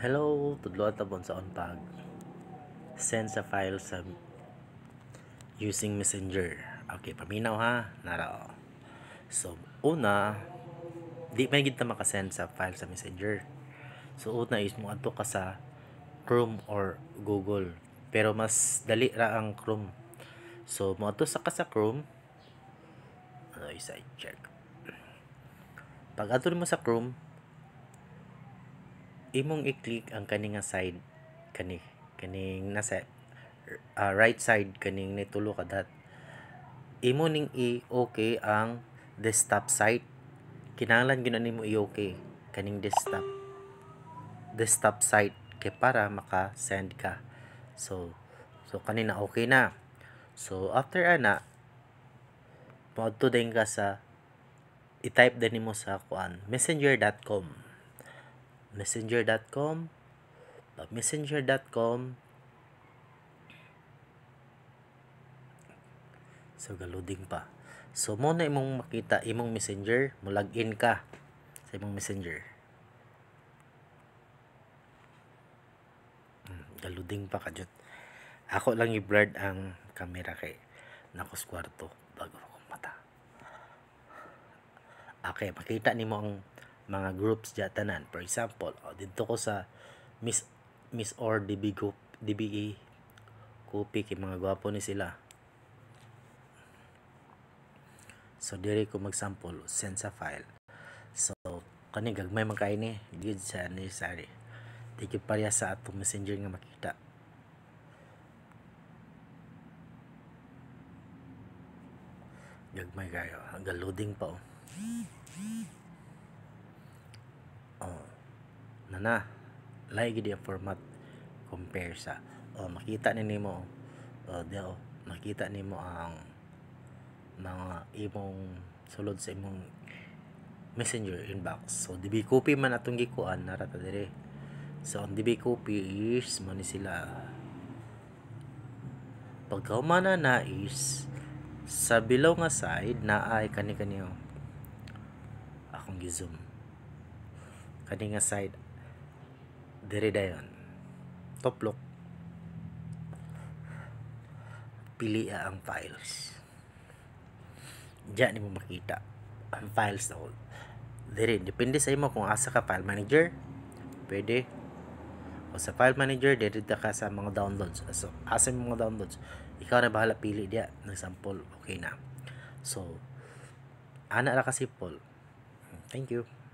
Hello, tudloan tabon sa ontag. Send sa file sa using messenger. Okay, paminaw ha. Nara. So, una, di may gid maka-send sa file sa messenger. So, una is mo adto ka sa Chrome or Google. Pero mas dali ra ang Chrome. So, mo adto sa ka sa Chrome. Ano isa i-check. Pag adto mo sa Chrome, imong i-click ang kani side kani kaning nasa uh, right side kaning nitulo ka dat imo ning i-okay ang desktop site kinahanglan gyud nimo i-okay kaning desktop desktop site kay para maka send ka so so kanina okay na so after ana moadto din ka sa i-type din nimo sa kuan messenger.com messenger.com messenger.com so galuding pa so mo na imong makita imong messenger mo login ka sa imong messenger hmm, galuding pa kajut ako lang i-blurred ang camera kay nakos kwarto bago akong mata okay makita nimo ang mga groups jatanan. For example, oh, dito ko sa Miss Miss or DB group, DBE Kopi kay mga gwapo ni sila. So dire ko magsample send sa file. So kani gagmay man kay ni gid sa necessary. Di gyud pariya sa atong messenger nga makita. Gagmay kayo. Hanggang loading pa oh. na na like gid format compare sa o oh, makita ni nimo o oh, di oh, makita nimo ang mga imong sulod sa imong messenger inbox so dibi copy man atong gikuan nara dire so ang dibi copy is man ni sila pagkaumana na is sa below nga side na ay kani kaniyo akong gizoom kani nga side diri dayon toplok pili ah ang files diyan nimo makita ang files na diri depende sa imo kung asa ka file manager pwede o sa file manager diri ka sa mga downloads so asa mga downloads ikaw na bahala pili dia ng sample okay na so ana ra ka simple thank you